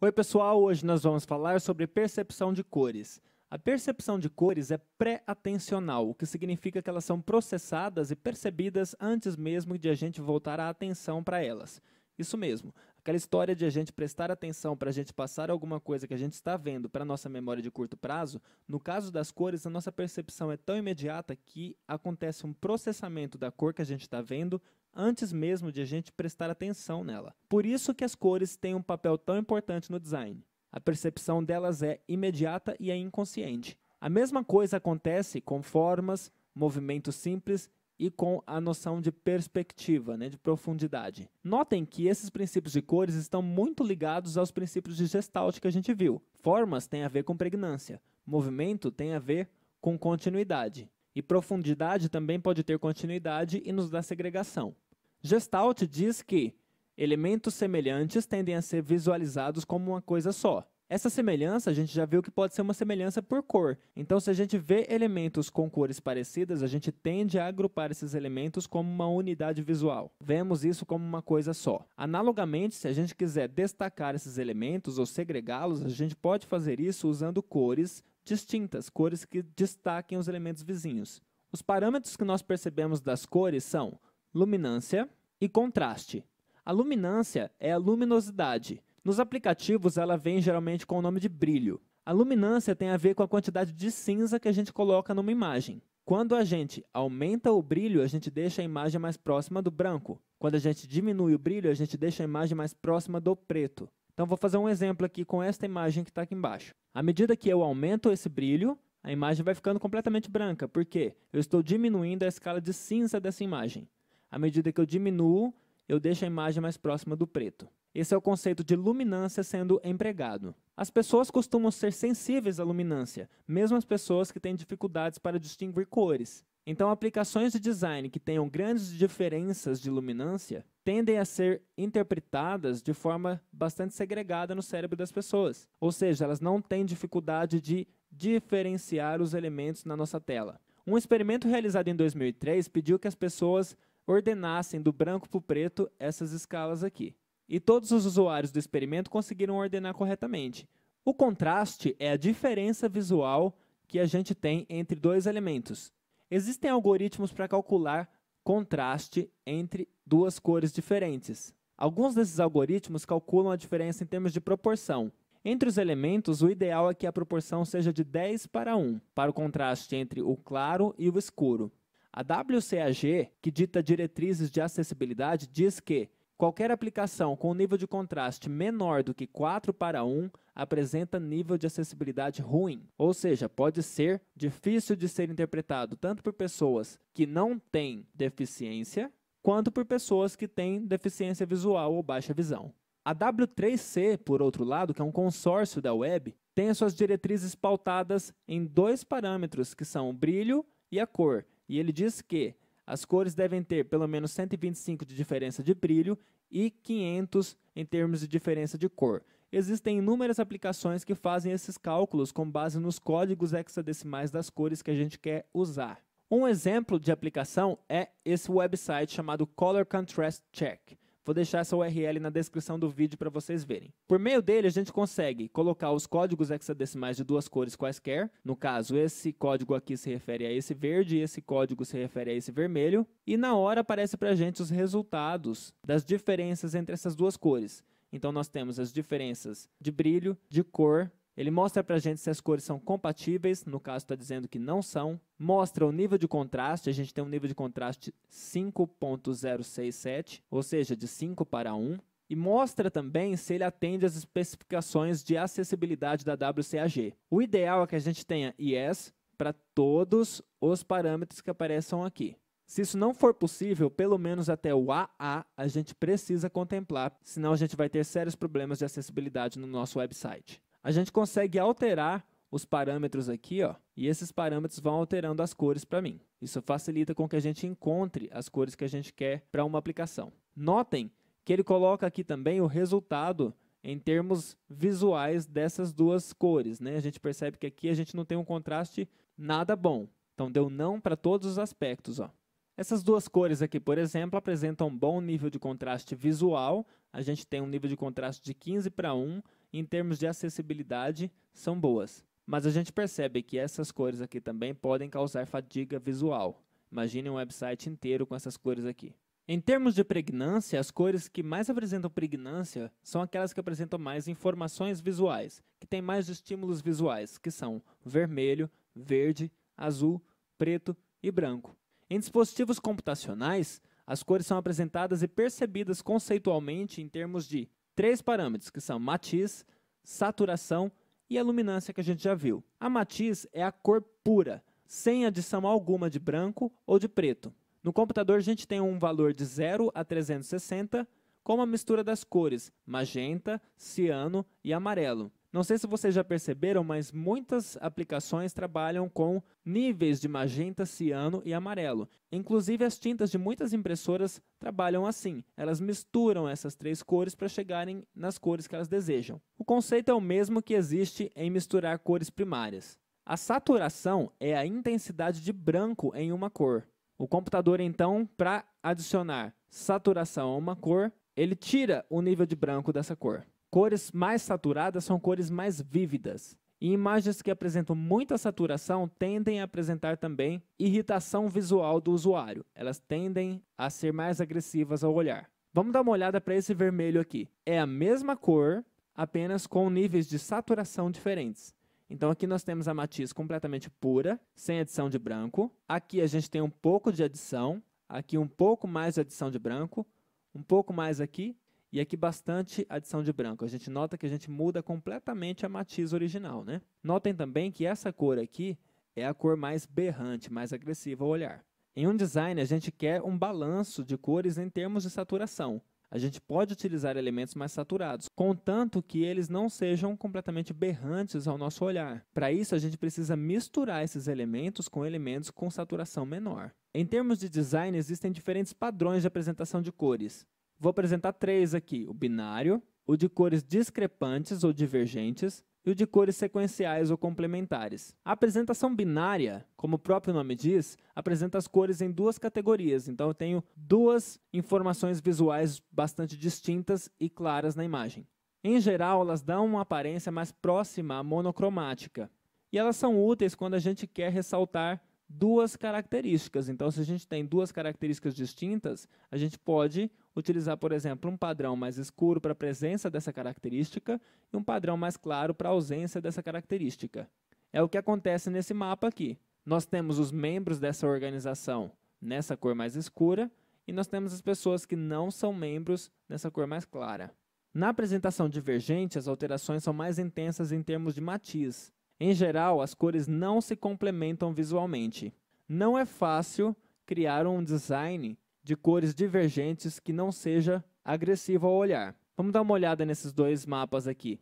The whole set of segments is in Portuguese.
Oi, pessoal! Hoje nós vamos falar sobre percepção de cores. A percepção de cores é pré-atencional, o que significa que elas são processadas e percebidas antes mesmo de a gente voltar a atenção para elas. Isso mesmo, aquela história de a gente prestar atenção para a gente passar alguma coisa que a gente está vendo para nossa memória de curto prazo, no caso das cores, a nossa percepção é tão imediata que acontece um processamento da cor que a gente está vendo antes mesmo de a gente prestar atenção nela. Por isso que as cores têm um papel tão importante no design. A percepção delas é imediata e é inconsciente. A mesma coisa acontece com formas, movimentos simples e com a noção de perspectiva, né, de profundidade. Notem que esses princípios de cores estão muito ligados aos princípios de gestalt que a gente viu. Formas têm a ver com pregnância, movimento tem a ver com continuidade, e profundidade também pode ter continuidade e nos dá segregação. Gestalt diz que elementos semelhantes tendem a ser visualizados como uma coisa só. Essa semelhança, a gente já viu que pode ser uma semelhança por cor. Então, se a gente vê elementos com cores parecidas, a gente tende a agrupar esses elementos como uma unidade visual. Vemos isso como uma coisa só. Analogamente, se a gente quiser destacar esses elementos ou segregá-los, a gente pode fazer isso usando cores distintas, cores que destaquem os elementos vizinhos. Os parâmetros que nós percebemos das cores são luminância, e contraste. A luminância é a luminosidade. Nos aplicativos, ela vem geralmente com o nome de brilho. A luminância tem a ver com a quantidade de cinza que a gente coloca numa imagem. Quando a gente aumenta o brilho, a gente deixa a imagem mais próxima do branco. Quando a gente diminui o brilho, a gente deixa a imagem mais próxima do preto. Então, vou fazer um exemplo aqui com esta imagem que está aqui embaixo. À medida que eu aumento esse brilho, a imagem vai ficando completamente branca, porque eu estou diminuindo a escala de cinza dessa imagem. À medida que eu diminuo, eu deixo a imagem mais próxima do preto. Esse é o conceito de luminância sendo empregado. As pessoas costumam ser sensíveis à luminância, mesmo as pessoas que têm dificuldades para distinguir cores. Então, aplicações de design que tenham grandes diferenças de luminância tendem a ser interpretadas de forma bastante segregada no cérebro das pessoas. Ou seja, elas não têm dificuldade de diferenciar os elementos na nossa tela. Um experimento realizado em 2003 pediu que as pessoas ordenassem do branco para o preto essas escalas aqui. E todos os usuários do experimento conseguiram ordenar corretamente. O contraste é a diferença visual que a gente tem entre dois elementos. Existem algoritmos para calcular contraste entre duas cores diferentes. Alguns desses algoritmos calculam a diferença em termos de proporção. Entre os elementos, o ideal é que a proporção seja de 10 para 1, para o contraste entre o claro e o escuro. A WCAG, que dita diretrizes de acessibilidade, diz que qualquer aplicação com nível de contraste menor do que 4 para 1 apresenta nível de acessibilidade ruim, ou seja, pode ser difícil de ser interpretado tanto por pessoas que não têm deficiência quanto por pessoas que têm deficiência visual ou baixa visão. A W3C, por outro lado, que é um consórcio da web, tem as suas diretrizes pautadas em dois parâmetros que são o brilho e a cor, e ele diz que as cores devem ter pelo menos 125 de diferença de brilho e 500 em termos de diferença de cor. Existem inúmeras aplicações que fazem esses cálculos com base nos códigos hexadecimais das cores que a gente quer usar. Um exemplo de aplicação é esse website chamado Color Contrast Check. Vou deixar essa URL na descrição do vídeo para vocês verem. Por meio dele, a gente consegue colocar os códigos hexadecimais de duas cores quaisquer. No caso, esse código aqui se refere a esse verde e esse código se refere a esse vermelho. E na hora aparece para a gente os resultados das diferenças entre essas duas cores. Então, nós temos as diferenças de brilho, de cor ele mostra para a gente se as cores são compatíveis, no caso está dizendo que não são. Mostra o nível de contraste, a gente tem um nível de contraste 5.067, ou seja, de 5 para 1. E mostra também se ele atende às especificações de acessibilidade da WCAG. O ideal é que a gente tenha IES para todos os parâmetros que apareçam aqui. Se isso não for possível, pelo menos até o AA a gente precisa contemplar, senão a gente vai ter sérios problemas de acessibilidade no nosso website a gente consegue alterar os parâmetros aqui, ó, e esses parâmetros vão alterando as cores para mim. Isso facilita com que a gente encontre as cores que a gente quer para uma aplicação. Notem que ele coloca aqui também o resultado em termos visuais dessas duas cores. Né? A gente percebe que aqui a gente não tem um contraste nada bom. Então, deu não para todos os aspectos. Ó. Essas duas cores aqui, por exemplo, apresentam um bom nível de contraste visual. A gente tem um nível de contraste de 15 para 1, em termos de acessibilidade, são boas. Mas a gente percebe que essas cores aqui também podem causar fadiga visual. Imagine um website inteiro com essas cores aqui. Em termos de pregnância, as cores que mais apresentam pregnância são aquelas que apresentam mais informações visuais, que têm mais estímulos visuais, que são vermelho, verde, azul, preto e branco. Em dispositivos computacionais, as cores são apresentadas e percebidas conceitualmente em termos de três parâmetros, que são matiz, saturação e a luminância que a gente já viu. A matiz é a cor pura, sem adição alguma de branco ou de preto. No computador, a gente tem um valor de 0 a 360 com a mistura das cores magenta, ciano e amarelo. Não sei se vocês já perceberam, mas muitas aplicações trabalham com níveis de magenta, ciano e amarelo. Inclusive, as tintas de muitas impressoras trabalham assim. Elas misturam essas três cores para chegarem nas cores que elas desejam. O conceito é o mesmo que existe em misturar cores primárias. A saturação é a intensidade de branco em uma cor. O computador, então, para adicionar saturação a uma cor, ele tira o nível de branco dessa cor. Cores mais saturadas são cores mais vívidas. E imagens que apresentam muita saturação tendem a apresentar também irritação visual do usuário. Elas tendem a ser mais agressivas ao olhar. Vamos dar uma olhada para esse vermelho aqui. É a mesma cor, apenas com níveis de saturação diferentes. Então aqui nós temos a matiz completamente pura, sem adição de branco. Aqui a gente tem um pouco de adição, aqui um pouco mais de adição de branco, um pouco mais aqui e aqui bastante adição de branco. A gente nota que a gente muda completamente a matiz original, né? Notem também que essa cor aqui é a cor mais berrante, mais agressiva ao olhar. Em um design, a gente quer um balanço de cores em termos de saturação. A gente pode utilizar elementos mais saturados, contanto que eles não sejam completamente berrantes ao nosso olhar. Para isso, a gente precisa misturar esses elementos com elementos com saturação menor. Em termos de design, existem diferentes padrões de apresentação de cores. Vou apresentar três aqui: o binário, o de cores discrepantes ou divergentes e o de cores sequenciais ou complementares. A apresentação binária, como o próprio nome diz, apresenta as cores em duas categorias, então eu tenho duas informações visuais bastante distintas e claras na imagem. Em geral, elas dão uma aparência mais próxima à monocromática, e elas são úteis quando a gente quer ressaltar duas características. Então, se a gente tem duas características distintas, a gente pode utilizar, por exemplo, um padrão mais escuro para a presença dessa característica e um padrão mais claro para a ausência dessa característica. É o que acontece nesse mapa aqui. Nós temos os membros dessa organização nessa cor mais escura e nós temos as pessoas que não são membros nessa cor mais clara. Na apresentação divergente, as alterações são mais intensas em termos de matiz, em geral, as cores não se complementam visualmente. Não é fácil criar um design de cores divergentes que não seja agressivo ao olhar. Vamos dar uma olhada nesses dois mapas aqui.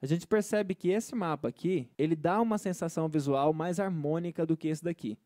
A gente percebe que esse mapa aqui, ele dá uma sensação visual mais harmônica do que esse daqui.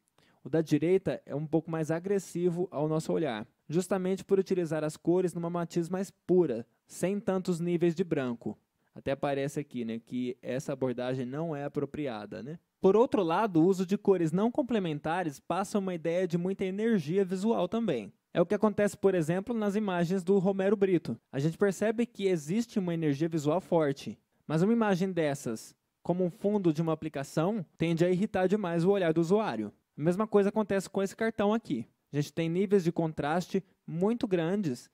O da direita é um pouco mais agressivo ao nosso olhar, justamente por utilizar as cores numa matiz mais pura, sem tantos níveis de branco. Até parece aqui, né, que essa abordagem não é apropriada, né? Por outro lado, o uso de cores não complementares passa uma ideia de muita energia visual também. É o que acontece, por exemplo, nas imagens do Romero Brito. A gente percebe que existe uma energia visual forte, mas uma imagem dessas, como um fundo de uma aplicação, tende a irritar demais o olhar do usuário. A mesma coisa acontece com esse cartão aqui. A gente tem níveis de contraste muito grandes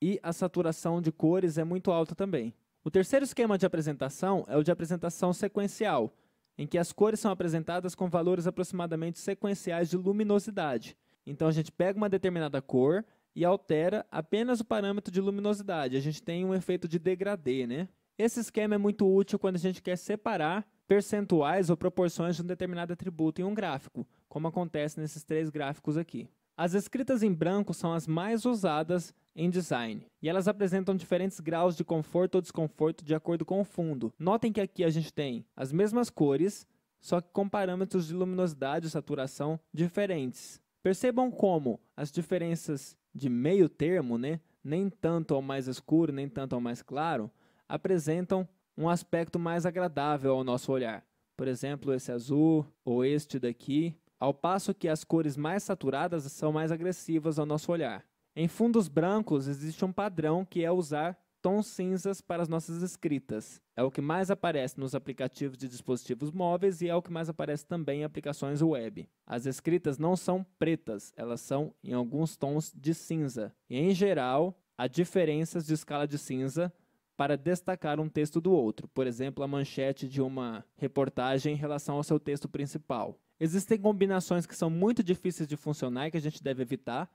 e a saturação de cores é muito alta também. O terceiro esquema de apresentação é o de apresentação sequencial, em que as cores são apresentadas com valores aproximadamente sequenciais de luminosidade. Então a gente pega uma determinada cor e altera apenas o parâmetro de luminosidade. A gente tem um efeito de degradê, né? Esse esquema é muito útil quando a gente quer separar percentuais ou proporções de um determinado atributo em um gráfico, como acontece nesses três gráficos aqui. As escritas em branco são as mais usadas em design. E elas apresentam diferentes graus de conforto ou desconforto de acordo com o fundo. Notem que aqui a gente tem as mesmas cores, só que com parâmetros de luminosidade e saturação diferentes. Percebam como as diferenças de meio termo, né, nem tanto ao mais escuro, nem tanto ao mais claro, apresentam um aspecto mais agradável ao nosso olhar. Por exemplo, esse azul ou este daqui, ao passo que as cores mais saturadas são mais agressivas ao nosso olhar. Em fundos brancos, existe um padrão que é usar tons cinzas para as nossas escritas. É o que mais aparece nos aplicativos de dispositivos móveis e é o que mais aparece também em aplicações web. As escritas não são pretas, elas são em alguns tons de cinza. E, em geral, há diferenças de escala de cinza para destacar um texto do outro, por exemplo, a manchete de uma reportagem em relação ao seu texto principal. Existem combinações que são muito difíceis de funcionar e que a gente deve evitar,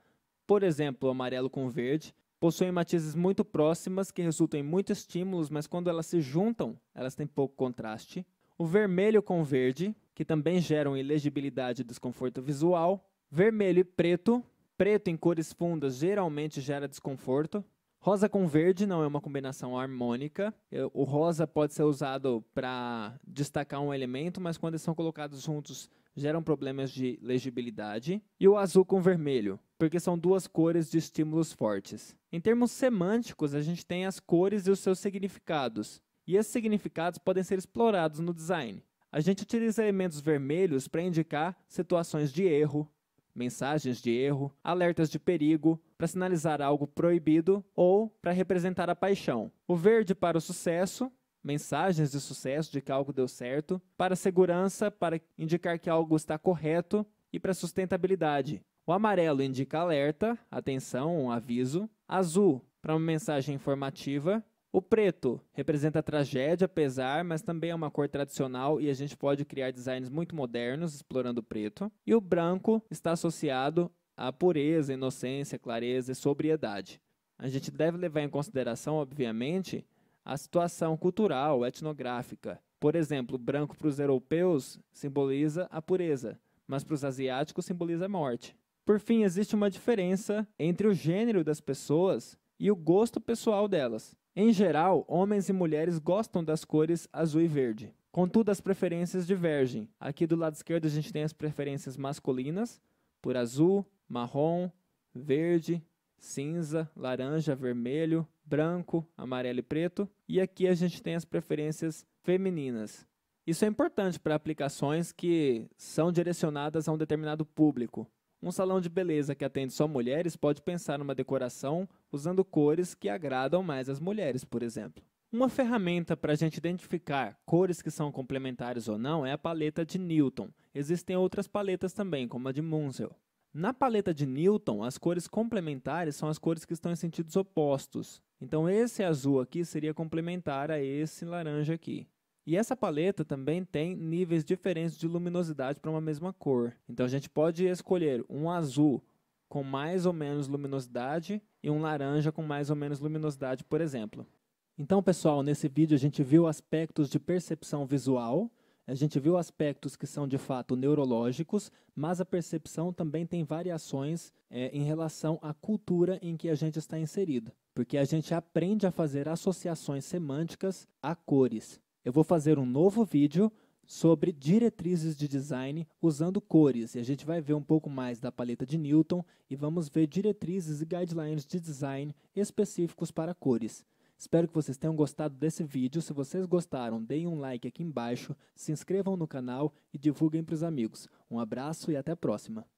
por exemplo, amarelo com verde possuem matizes muito próximas que resultam em muitos estímulos, mas quando elas se juntam, elas têm pouco contraste. O vermelho com verde, que também geram ilegibilidade e desconforto visual. Vermelho e preto. Preto em cores fundas geralmente gera desconforto, Rosa com verde não é uma combinação harmônica. O rosa pode ser usado para destacar um elemento, mas quando eles são colocados juntos geram problemas de legibilidade. E o azul com vermelho, porque são duas cores de estímulos fortes. Em termos semânticos, a gente tem as cores e os seus significados. E esses significados podem ser explorados no design. A gente utiliza elementos vermelhos para indicar situações de erro, mensagens de erro, alertas de perigo, para sinalizar algo proibido ou para representar a paixão. O verde para o sucesso, mensagens de sucesso de que algo deu certo, para segurança, para indicar que algo está correto e para sustentabilidade. O amarelo indica alerta, atenção, um aviso. Azul, para uma mensagem informativa. O preto representa tragédia, pesar, mas também é uma cor tradicional e a gente pode criar designs muito modernos explorando o preto. E o branco está associado à pureza, inocência, clareza e sobriedade. A gente deve levar em consideração, obviamente, a situação cultural, etnográfica. Por exemplo, branco para os europeus simboliza a pureza, mas para os asiáticos simboliza a morte. Por fim, existe uma diferença entre o gênero das pessoas e o gosto pessoal delas. Em geral, homens e mulheres gostam das cores azul e verde. Contudo, as preferências divergem. Aqui do lado esquerdo a gente tem as preferências masculinas por azul, marrom, verde, cinza, laranja, vermelho, branco, amarelo e preto. E aqui a gente tem as preferências femininas. Isso é importante para aplicações que são direcionadas a um determinado público. Um salão de beleza que atende só mulheres pode pensar numa decoração usando cores que agradam mais as mulheres, por exemplo. Uma ferramenta para a gente identificar cores que são complementares ou não é a paleta de Newton. Existem outras paletas também, como a de Munzel. Na paleta de Newton, as cores complementares são as cores que estão em sentidos opostos. Então, esse azul aqui seria complementar a esse laranja aqui. E essa paleta também tem níveis diferentes de luminosidade para uma mesma cor. Então a gente pode escolher um azul com mais ou menos luminosidade e um laranja com mais ou menos luminosidade, por exemplo. Então, pessoal, nesse vídeo a gente viu aspectos de percepção visual, a gente viu aspectos que são de fato neurológicos, mas a percepção também tem variações é, em relação à cultura em que a gente está inserido, porque a gente aprende a fazer associações semânticas a cores eu vou fazer um novo vídeo sobre diretrizes de design usando cores. E a gente vai ver um pouco mais da paleta de Newton e vamos ver diretrizes e guidelines de design específicos para cores. Espero que vocês tenham gostado desse vídeo. Se vocês gostaram, deem um like aqui embaixo, se inscrevam no canal e divulguem para os amigos. Um abraço e até a próxima!